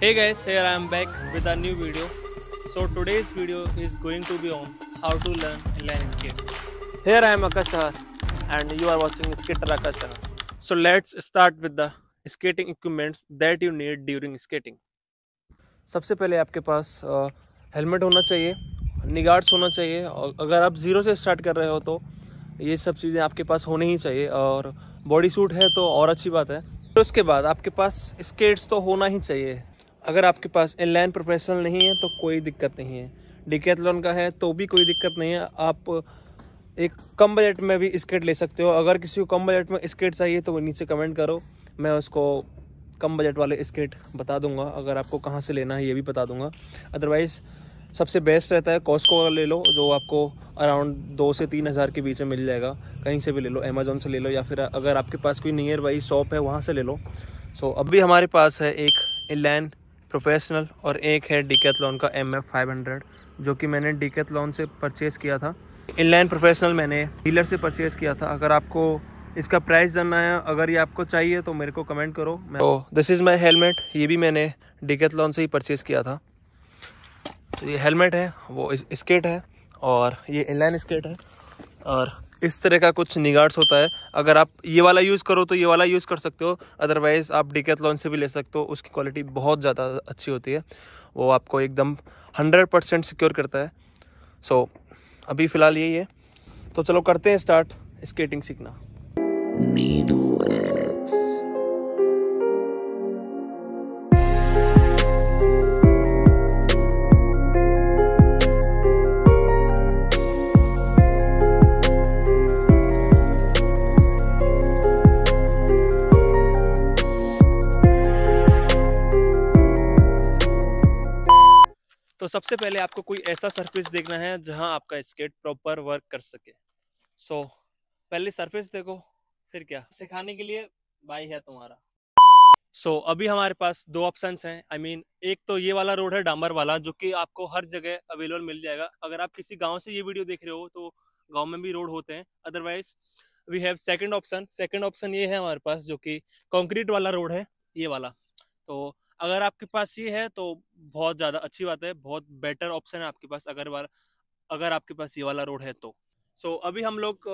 Hey guys, here I am back with a new video. So today's video is going to be on how to learn inline skates. Here I am Akash Sahar and you are watching Skater Akash Sahar. So let's start with the skating equipments that you need during skating. सबसे पहले आपके पास helmet होना चाहिए निगार्ड्स होना चाहिए और अगर आप ज़ीरो से स्टार्ट कर रहे हो तो ये सब चीज़ें आपके पास होनी ही चाहिए और बॉडी सूट है तो और अच्छी बात है तो उसके बाद आपके पास स्केट्स तो होना ही चाहिए अगर आपके पास इनलाइन प्रोफेशनल नहीं है तो कोई दिक्कत नहीं है डिकेथलॉन का है तो भी कोई दिक्कत नहीं है आप एक कम बजट में भी स्केट ले सकते हो अगर किसी को कम बजट में स्केट चाहिए तो वो नीचे कमेंट करो मैं उसको कम बजट वाले स्केट बता दूंगा अगर आपको कहाँ से लेना है ये भी बता दूंगा अदरवाइज़ सबसे बेस्ट रहता है कॉस्को वाला ले लो जो आपको अराउंड दो से तीन हज़ार के बीच में मिल जाएगा कहीं से भी ले लो अमेज़ोन से ले लो या फिर अगर आपके पास कोई नियर बाई शॉप है वहाँ से ले लो सो so, अभी हमारे पास है एक इलैन प्रोफेशनल और एक है डिकेथलॉन का एम एफ फाइव हंड्रेड जो कि मैंने डिकेथलॉन से परचेज़ किया था इनलाइन प्रोफेशनल मैंने डीलर से परचेज़ किया था अगर आपको इसका प्राइस जानना है अगर ये आपको चाहिए तो मेरे को कमेंट करो मैं तो दिस इज़ माई हेलमेट ये भी मैंने डिकेथलॉन से ही परचेज़ किया था तो ये हेलमेट है वो इस, स्केट है और ये इनलाइन स्केट है और इस तरह का कुछ निगार्ड्स होता है अगर आप ये वाला यूज़ करो तो ये वाला यूज़ कर सकते हो अदरवाइज़ आप डिकैथलॉन से भी ले सकते हो उसकी क्वालिटी बहुत ज़्यादा अच्छी होती है वो आपको एकदम हंड्रेड परसेंट सिक्योर करता है सो so, अभी फ़िलहाल यही है तो चलो करते हैं स्टार्ट स्केटिंग सीखना तो सबसे पहले आपको कोई ऐसा सरफेस देखना है जहां आपका स्केट प्रॉपर वर्क कर सके सो so, पहले सरफेस देखो फिर क्या सिखाने के लिए भाई है तुम्हारा सो so, अभी हमारे पास दो ऑप्शंस हैं आई I मीन mean, एक तो ये वाला रोड है डामर वाला जो कि आपको हर जगह अवेलेबल मिल जाएगा अगर आप किसी गाँव से ये वीडियो देख रहे हो तो गाँव में भी रोड होते हैं otherwise we have second option second option ये है हमारे पास जो कि कॉन्क्रीट वाला रोड है ये वाला तो अगर आपके पास ये है तो बहुत ज़्यादा अच्छी बात है बहुत बेटर ऑप्शन है आपके पास अगर वाला अगर आपके पास ये वाला रोड है तो सो so, अभी हम लोग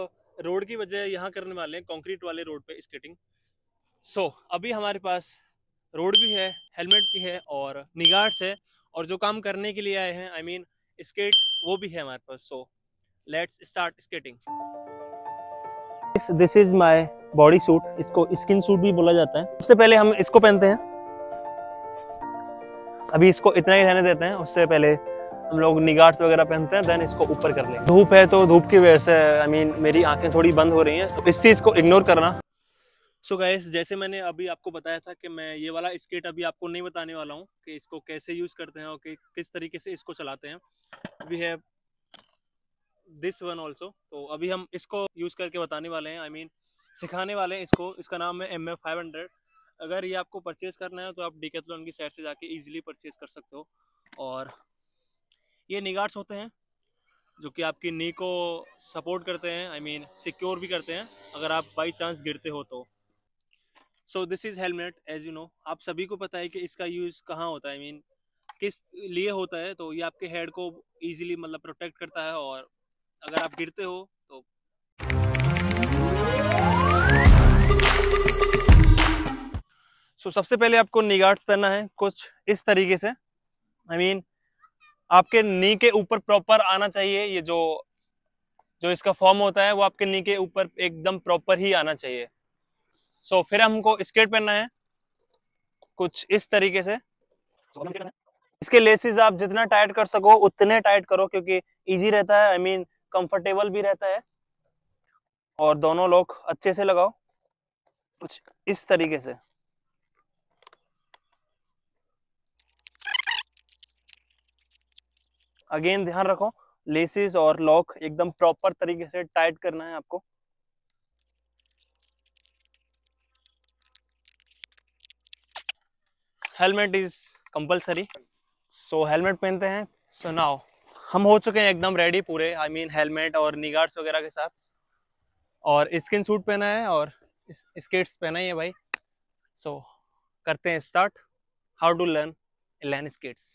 रोड की वजह यहाँ करने वाले हैं कंक्रीट वाले रोड पे स्केटिंग सो so, अभी हमारे पास रोड भी है हेलमेट भी है और निगार्ड्स है और जो काम करने के लिए आए हैं आई मीन स्केट वो भी है हमारे पास so let's start skating this is my body suit इसको स्किन सूट भी बोला जाता है सबसे पहले हम इसको पहनते हैं अभी इसको इतना ही रहने देते हैं उससे पहले हम लोग निगार्ड्स वगैरह पहनते हैं देन इसको ऊपर कर ले धूप है तो धूप की वजह से आई मीन मेरी आंखें थोड़ी बंद हो रही हैं तो इस चीज़ को इग्नोर करना सो so गैस जैसे मैंने अभी आपको बताया था कि मैं ये वाला स्केट अभी आपको नहीं बताने वाला हूँ कि इसको कैसे यूज़ करते हैं और कि किस तरीके से इसको चलाते हैं we have this one also तो अभी हम इसको यूज़ करके बताने वाले हैं आई I मीन mean, सिखाने वाले हैं इसको इसका नाम है एम एफ फाइव हंड्रेड अगर ये आपको परचेज करना है तो आप डिकेथलॉन की साइड से जाके ईजिली परचेज कर सकते हो और ये निगार्ड्स होते हैं जो कि आपकी नी को सपोर्ट करते हैं आई मीन सिक्योर भी करते हैं अगर आप बाई चांस गिरते हो तो so this is helmet as you know आप सभी को पता है कि इसका यूज़ कहाँ होता है आई I मीन mean, किस लिए होता है तो ये आपके हेड को ईजिली मतलब प्रोटेक्ट करता है और अगर आप गिरते हो सो so, सबसे पहले आपको नी गार्ड्स पहनना है कुछ इस तरीके से आई I मीन mean, आपके नी के ऊपर प्रॉपर आना चाहिए ये जो जो इसका फॉर्म होता है वो आपके नी के ऊपर एकदम प्रॉपर ही आना चाहिए सो so, फिर हमको स्केट पहनना है कुछ इस तरीके से इसके लेसेस आप जितना टाइट कर सको उतने टाइट करो क्योंकि इजी रहता है आई मीन कंफर्टेबल भी रहता है और दोनों लोग अच्छे से लगाओ कुछ इस तरीके से अगेन ध्यान रखो लेसेस और लॉक एकदम प्रॉपर तरीके से टाइट करना है आपको helmet is compulsory so helmet पहनते हैं सो so नाउ हम हो चुके हैं एकदम रेडी पूरे आई मीन हेलमेट और निगार्ड्स वगैरह के साथ और स्किन सूट पहना है और स्केट्स पहना ही है भाई सो so, करते हैं start how to learn land skates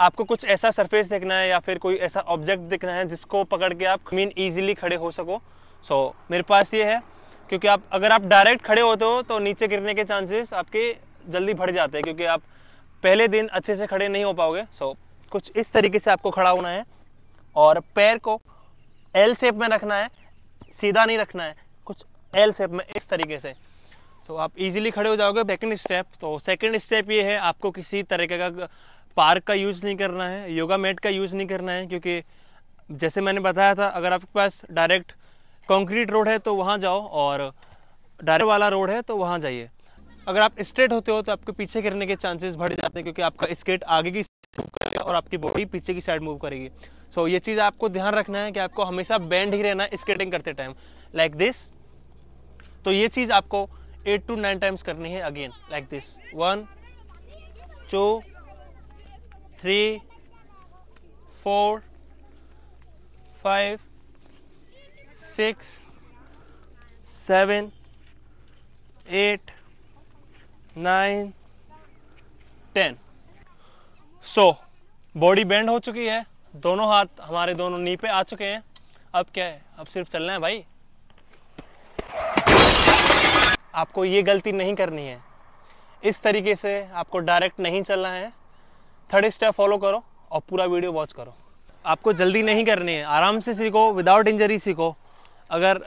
आपको कुछ ऐसा सरफेस देखना है या फिर कोई ऐसा ऑब्जेक्ट देखना है जिसको पकड़ के आप मीन ईजिली खड़े हो सको सो so, मेरे पास ये है क्योंकि आप अगर आप डायरेक्ट खड़े होते हो तो नीचे गिरने के चांसेस आपके जल्दी बढ़ जाते हैं क्योंकि आप पहले दिन अच्छे से खड़े नहीं हो पाओगे सो so, कुछ इस तरीके से आपको खड़ा होना है और पैर को एल शेप में रखना है सीधा नहीं रखना है कुछ एल शेप में इस तरीके से तो so, आप इजीली खड़े हो जाओगे सेकंड स्टेप तो सेकंड स्टेप ये है आपको किसी तरीके का पार्क का यूज़ नहीं करना है योगा मैट का यूज़ नहीं करना है क्योंकि जैसे मैंने बताया था अगर आपके पास डायरेक्ट कंक्रीट रोड है तो वहाँ जाओ और डायरेक्ट वाला रोड है तो वहाँ जाइए अगर आप स्ट्रेट होते हो तो आपके पीछे गिरने के चांसेस बढ़ जाते हैं क्योंकि आपका स्केट आगे की मूव करेगा और आपकी बॉडी पीछे की साइड मूव करेगी सो so, ये चीज़ आपको ध्यान रखना है कि आपको हमेशा बैंड ही रहना है स्केटिंग करते टाइम लाइक दिस तो ये चीज़ आपको एट टू नाइन टाइम्स करनी है again like this one two three four five six seven eight nine ten so body bend हो चुकी है दोनों हाथ हमारे दोनों नी पे आ चुके हैं अब क्या है अब सिर्फ चलना है भाई आपको ये गलती नहीं करनी है इस तरीके से आपको डायरेक्ट नहीं चलना है थर्ड स्टेप फॉलो करो और पूरा वीडियो वॉच करो आपको जल्दी नहीं करनी है आराम से सीखो विदाउट इंजरी सीखो अगर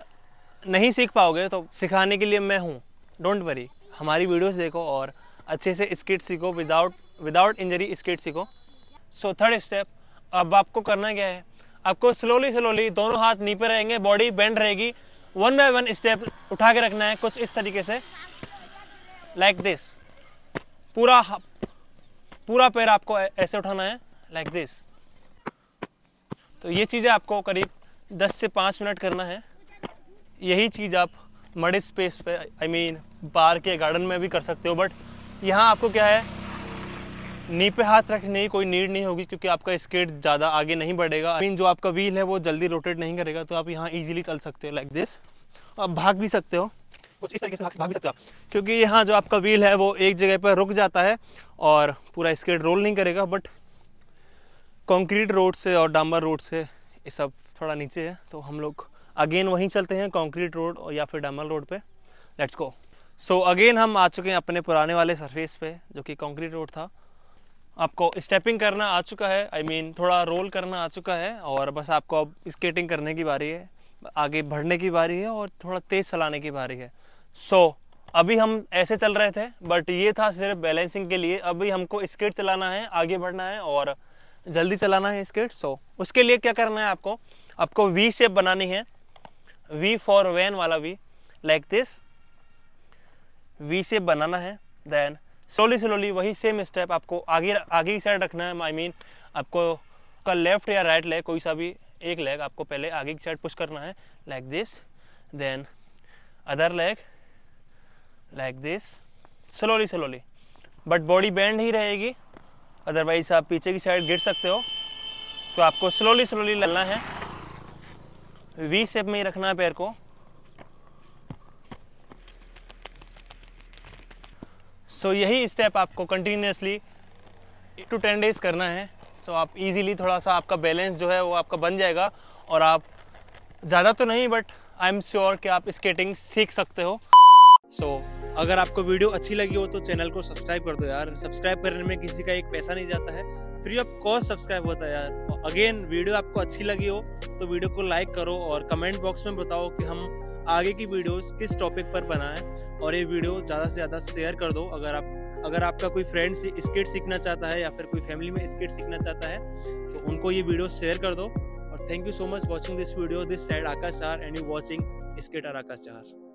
नहीं सीख पाओगे तो सिखाने के लिए मैं हूँ डोंट वरी हमारी वीडियोस देखो और अच्छे से स्किट सीखो विदाउट विदाउट इंजरी स्किट सीखो सो थर्ड स्टेप अब आपको करना क्या है आपको स्लोली स्लोली दोनों हाथ नीपे रहेंगे बॉडी बेंड रहेगी वन बाय वन स्टेप उठा के रखना है कुछ इस तरीके से लाइक like दिस पूरा पूरा पैर आपको ऐसे उठाना है लाइक like दिस तो ये चीज़ें आपको करीब 10 से 5 मिनट करना है यही चीज़ आप मड़े स्पेस पे आई मीन पार्क के गार्डन में भी कर सकते हो बट यहाँ आपको क्या है नी पे हाथ रखने की कोई नीड नहीं होगी क्योंकि आपका स्केट ज़्यादा आगे नहीं बढ़ेगा आई मीन जो आपका व्हील है वो जल्दी रोटेट नहीं करेगा तो आप यहाँ ईजिली चल सकते हो लाइक दिस आप भाग भी सकते हो कुछ इस तरीके से भाग भी सकते हो क्योंकि यहाँ जो आपका व्हील है वो एक जगह पर रुक जाता है और पूरा स्केट रोल नहीं करेगा बट कंक्रीट रोड से और डांबर रोड से ये सब थोड़ा नीचे है तो हम लोग अगेन वहीं चलते हैं कंक्रीट रोड या फिर डांबर रोड पे लेट्स गो सो अगेन हम आ चुके हैं अपने पुराने वाले सरफेस पे जो कि कंक्रीट रोड था आपको स्टेपिंग करना आ चुका है आई I मीन mean, थोड़ा रोल करना आ चुका है और बस आपको अब स्केटिंग करने की बारी है आगे बढ़ने की बारी है और थोड़ा तेज़ चलाने की बारी है सो so, अभी हम ऐसे चल रहे थे बट ये था सिर्फ बैलेंसिंग के लिए अभी हमको स्केट चलाना है आगे बढ़ना है और जल्दी चलाना है स्केट सो so, उसके लिए क्या करना है आपको आपको वी शेप बनानी है वी फॉर वैन वाला V like this V shape बनाना है देन स्लोली स्लोली वही सेम स्टेप आपको आगे आगे की साइड रखना है आई I मीन mean, आपको का लेफ्ट या राइट लेग कोई सा भी एक लेग आपको पहले आगे की साइड पुश करना है like this then other leg like this slowly slowly but body bend ही रहेगी अदरवाइज आप पीछे की साइड गिर सकते हो तो आपको स्लोली स्लोली ललना है वी सेप में ही रखना है पैर को सो so, यही स्टेप आपको कंटिन्यूसली टू टेन डेज करना है सो so, आप इजीली थोड़ा सा आपका बैलेंस जो है वो आपका बन जाएगा और आप ज़्यादा तो नहीं बट आई एम श्योर कि आप स्केटिंग सीख सकते हो सो so, अगर आपको वीडियो अच्छी लगी हो तो चैनल को सब्सक्राइब कर दो यार सब्सक्राइब करने में किसी का एक पैसा नहीं जाता है फ्री ऑफ कॉस्ट सब्सक्राइब होता है यार अगेन वीडियो आपको अच्छी लगी हो तो वीडियो को लाइक करो और कमेंट बॉक्स में बताओ कि हम आगे की वीडियोस किस टॉपिक पर बनाएं और ये वीडियो ज़्यादा से ज़्यादा शेयर कर दो अगर आप अगर आपका कोई फ्रेंड स्केट सीखना चाहता है या फिर कोई फैमिली में स्केट सीखना चाहता है तो उनको ये वीडियो शेयर कर दो और thank you so much watching this video this side Akash R and you watching skater Akash चार